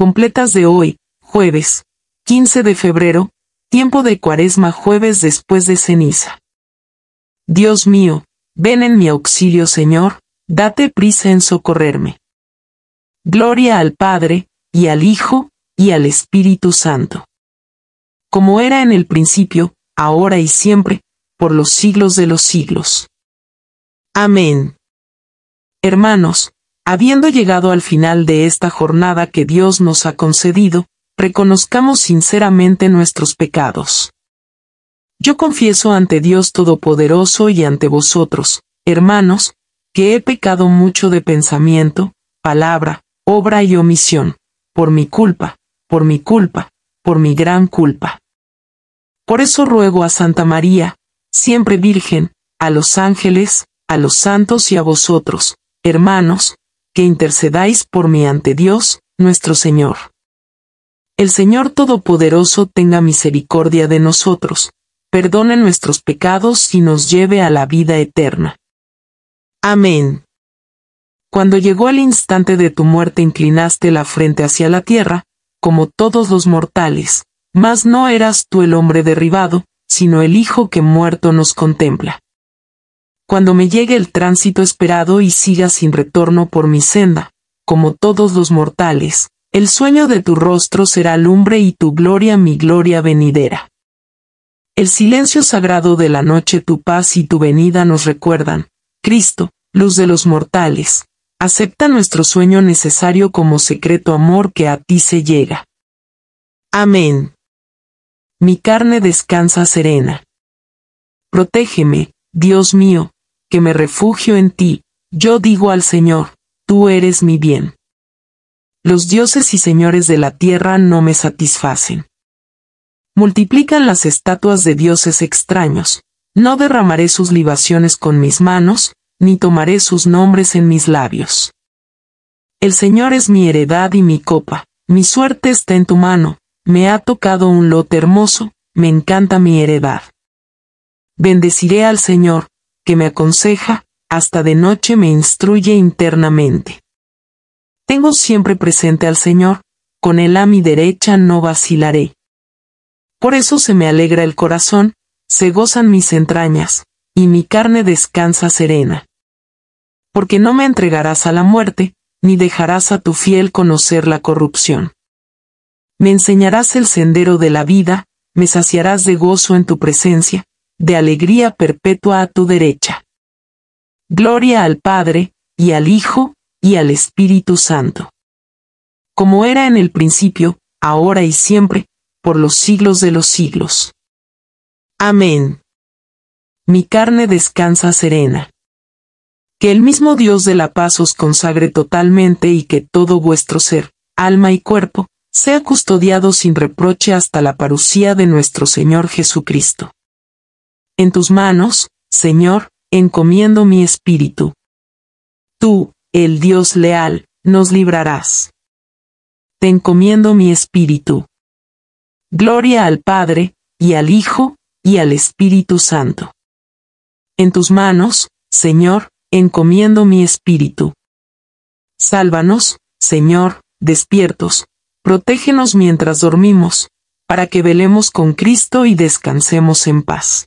completas de hoy, jueves 15 de febrero, tiempo de cuaresma jueves después de ceniza. Dios mío, ven en mi auxilio Señor, date prisa en socorrerme. Gloria al Padre, y al Hijo, y al Espíritu Santo. Como era en el principio, ahora y siempre, por los siglos de los siglos. Amén. Hermanos, Habiendo llegado al final de esta jornada que Dios nos ha concedido, reconozcamos sinceramente nuestros pecados. Yo confieso ante Dios Todopoderoso y ante vosotros, hermanos, que he pecado mucho de pensamiento, palabra, obra y omisión, por mi culpa, por mi culpa, por mi gran culpa. Por eso ruego a Santa María, siempre Virgen, a los ángeles, a los santos y a vosotros, hermanos, que intercedáis por mí ante Dios, nuestro Señor. El Señor Todopoderoso tenga misericordia de nosotros, perdone nuestros pecados y nos lleve a la vida eterna. Amén. Cuando llegó el instante de tu muerte inclinaste la frente hacia la tierra, como todos los mortales, mas no eras tú el hombre derribado, sino el Hijo que muerto nos contempla cuando me llegue el tránsito esperado y siga sin retorno por mi senda, como todos los mortales, el sueño de tu rostro será lumbre y tu gloria mi gloria venidera. El silencio sagrado de la noche tu paz y tu venida nos recuerdan, Cristo, luz de los mortales, acepta nuestro sueño necesario como secreto amor que a ti se llega. Amén. Mi carne descansa serena. Protégeme, Dios mío, que me refugio en ti, yo digo al Señor, tú eres mi bien. Los dioses y señores de la tierra no me satisfacen. Multiplican las estatuas de dioses extraños, no derramaré sus libaciones con mis manos, ni tomaré sus nombres en mis labios. El Señor es mi heredad y mi copa, mi suerte está en tu mano, me ha tocado un lote hermoso, me encanta mi heredad. Bendeciré al Señor, que me aconseja, hasta de noche me instruye internamente. Tengo siempre presente al Señor, con él a mi derecha no vacilaré. Por eso se me alegra el corazón, se gozan mis entrañas, y mi carne descansa serena. Porque no me entregarás a la muerte, ni dejarás a tu fiel conocer la corrupción. Me enseñarás el sendero de la vida, me saciarás de gozo en tu presencia, de alegría perpetua a tu derecha. Gloria al Padre, y al Hijo, y al Espíritu Santo. Como era en el principio, ahora y siempre, por los siglos de los siglos. Amén. Mi carne descansa serena. Que el mismo Dios de la paz os consagre totalmente y que todo vuestro ser, alma y cuerpo, sea custodiado sin reproche hasta la parucía de nuestro Señor Jesucristo. En tus manos, Señor, encomiendo mi espíritu. Tú, el Dios leal, nos librarás. Te encomiendo mi espíritu. Gloria al Padre, y al Hijo, y al Espíritu Santo. En tus manos, Señor, encomiendo mi espíritu. Sálvanos, Señor, despiertos, protégenos mientras dormimos, para que velemos con Cristo y descansemos en paz.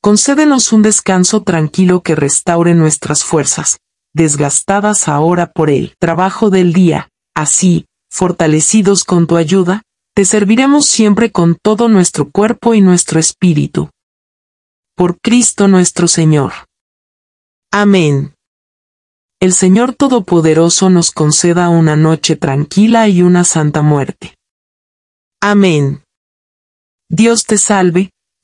concédenos un descanso tranquilo que restaure nuestras fuerzas, desgastadas ahora por el trabajo del día, así, fortalecidos con tu ayuda, te serviremos siempre con todo nuestro cuerpo y nuestro espíritu. Por Cristo nuestro Señor. Amén. El Señor Todopoderoso nos conceda una noche tranquila y una santa muerte. Amén. Dios te salve,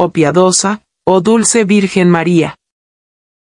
oh piadosa, o dulce Virgen María.